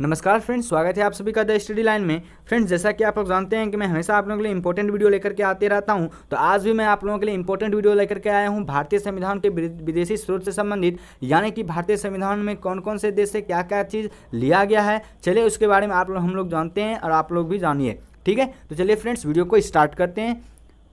नमस्कार फ्रेंड्स स्वागत है आप सभी का द स्टडी लाइन में फ्रेंड्स जैसा कि आप लोग जानते हैं कि मैं हमेशा आप लोगों के लिए इंपॉर्टेंट वीडियो लेकर के आते रहता हूं तो आज भी मैं आप लोगों के लिए इंपॉर्टेंट वीडियो लेकर के आया हूं भारतीय संविधान के विदेशी स्रोत से संबंधित यानी कि भारतीय संविधान में कौन कौन से देश से क्या क्या चीज़ लिया गया है चलिए उसके बारे में आप लोग हम लोग जानते हैं और आप लोग भी जानिए ठीक है तो चलिए फ्रेंड्स वीडियो को स्टार्ट करते हैं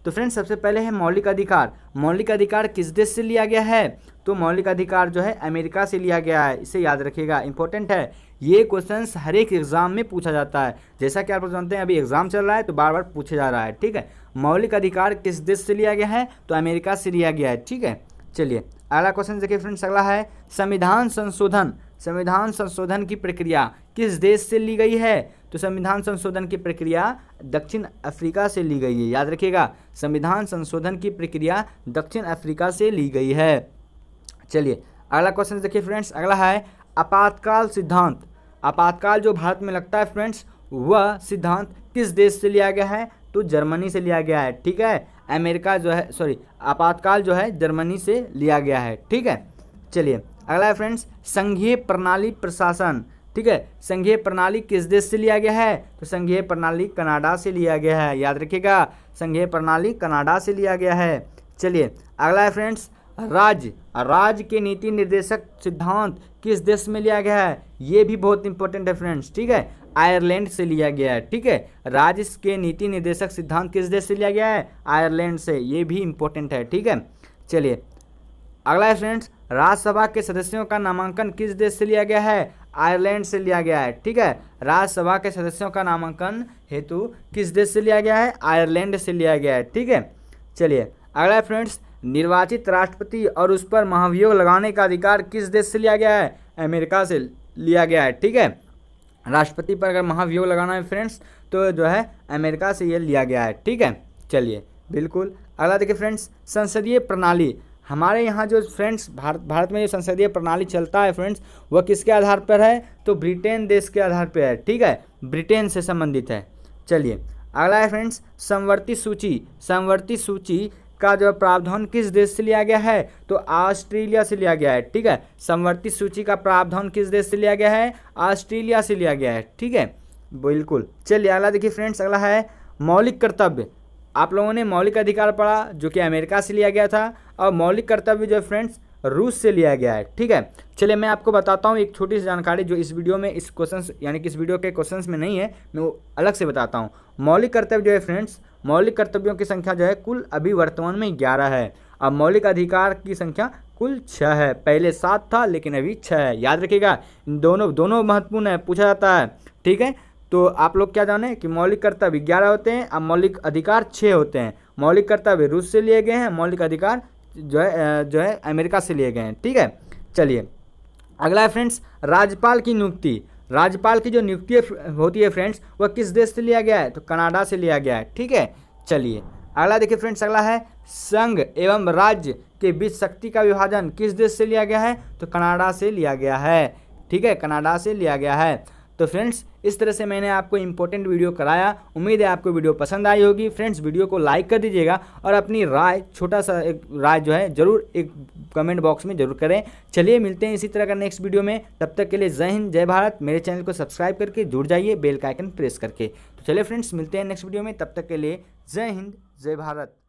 तो फ्रेंड्स सबसे पहले है मौलिक अधिकार मौलिक अधिकार किस देश से लिया गया है तो मौलिक अधिकार जो है अमेरिका से लिया गया है इसे याद रखिएगा इंपॉर्टेंट है ये क्वेश्चन हर एक एग्जाम में पूछा जाता है जैसा कि आप जानते हैं अभी एग्जाम चल रहा है तो बार बार पूछा जा रहा है ठीक है मौलिक अधिकार किस देश से लिया गया है तो अमेरिका से लिया गया है ठीक है चलिए अगला क्वेश्चन देखिए फ्रेंड्स अगला है संविधान संशोधन संविधान संशोधन की प्रक्रिया किस देश से ली गई है तो संविधान संशोधन की प्रक्रिया दक्षिण अफ्रीका से ली गई है याद रखिएगा संविधान संशोधन की प्रक्रिया दक्षिण अफ्रीका से ली गई है चलिए अगला क्वेश्चन देखिए फ्रेंड्स अगला है आपातकाल सिद्धांत आपातकाल जो भारत में लगता है फ्रेंड्स वह सिद्धांत किस देश से लिया गया है तो जर्मनी से लिया गया है ठीक है अमेरिका जो है सॉरी आपातकाल जो है जर्मनी से लिया गया है ठीक है चलिए अगला है फ्रेंड्स संघीय प्रणाली प्रशासन ठीक है संघीय प्रणाली किस देश से लिया गया है तो संघीय प्रणाली कनाडा से लिया गया है याद रखिएगा संघीय प्रणाली कनाडा से लिया गया है चलिए अगला है फ्रेंड्स राज्य राज्य के नीति निर्देशक सिद्धांत किस देश में लिया गया है ये भी बहुत इंपॉर्टेंट है फ्रेंड्स ठीक है आयरलैंड से लिया गया है ठीक है राज्य के नीति निर्देशक सिद्धांत किस देश से लिया गया है आयरलैंड से ये भी इंपॉर्टेंट है ठीक है चलिए अगला है फ्रेंड्स राज्यसभा के सदस्यों का नामांकन किस देश से लिया गया है आयरलैंड से लिया गया है ठीक है राज्यसभा के सदस्यों का नामांकन हेतु किस देश से लिया गया है आयरलैंड से लिया गया है ठीक है चलिए अगला फ्रेंड्स निर्वाचित राष्ट्रपति और उस पर महाभियोग लगाने का अधिकार किस देश से लिया गया है अमेरिका से लिया गया है ठीक है राष्ट्रपति पर अगर महाभियोग लगाना है फ्रेंड्स तो जो है अमेरिका से ये लिया गया है ठीक है चलिए बिल्कुल अगला देखिए फ्रेंड्स संसदीय प्रणाली हमारे यहाँ जो फ्रेंड्स भारत भारत में जो संसदीय प्रणाली चलता है फ्रेंड्स वह किसके आधार पर है तो ब्रिटेन देश के आधार पर है ठीक है ब्रिटेन से संबंधित है चलिए अगला है फ्रेंड्स संवर्ती सूची संवर्ती सूची का जो प्रावधान किस देश से लिया गया है तो ऑस्ट्रेलिया से लिया गया है ठीक है संवर्ती सूची का प्रावधान किस देश से लिया गया है ऑस्ट्रेलिया से लिया गया है ठीक है बिल्कुल चलिए अगला देखिए फ्रेंड्स अगला है मौलिक कर्तव्य आप लोगों ने मौलिक अधिकार पढ़ा जो कि अमेरिका से लिया गया था और मौलिक कर्तव्य जो है फ्रेंड्स रूस से लिया गया है ठीक है चलिए मैं आपको बताता हूँ एक छोटी सी जानकारी जो इस वीडियो में इस क्वेश्चन यानी कि इस वीडियो के क्वेश्चन में नहीं है मैं वो अलग से बताता हूँ मौलिक कर्तव्य जो है फ्रेंड्स मौलिक कर्तव्यों की संख्या जो है कुल अभी वर्तमान में ग्यारह है अब मौलिक अधिकार की संख्या कुल छः है पहले सात था लेकिन अभी छः है याद रखिएगा दोनों दोनों महत्वपूर्ण है पूछा जाता है ठीक है तो आप लोग क्या जाने कि मौलिक कर्तव्य ग्यारह होते हैं और मौलिक अधिकार छः होते हैं मौलिक कर्तव्य रूस से लिए गए हैं मौलिक अधिकार जो है जो है अमेरिका से लिए गए हैं ठीक है चलिए अगला है फ्रेंड्स राज्यपाल की नियुक्ति राज्यपाल की जो नियुक्ति होती है फ्रेंड्स वह किस देश से लिया गया है तो कनाडा से लिया गया है ठीक है चलिए अगला देखिए फ्रेंड्स अगला है संघ एवं राज्य के बीच शक्ति का विभाजन किस देश से लिया गया है तो कनाडा से लिया गया है ठीक है कनाडा से लिया गया है तो फ्रेंड्स इस तरह से मैंने आपको इंपॉर्टेंट वीडियो कराया उम्मीद है आपको वीडियो पसंद आई होगी फ्रेंड्स वीडियो को लाइक कर दीजिएगा और अपनी राय छोटा सा एक राय जो है ज़रूर एक कमेंट बॉक्स में जरूर करें चलिए मिलते हैं इसी तरह का नेक्स्ट वीडियो में तब तक के लिए जय हिंद जय भारत मेरे चैनल को सब्सक्राइब करके जुड़ जाइए बेल का आइकन प्रेस करके तो चलिए फ्रेंड्स मिलते हैं नेक्स्ट वीडियो में तब तक के लिए जय हिंद जय भारत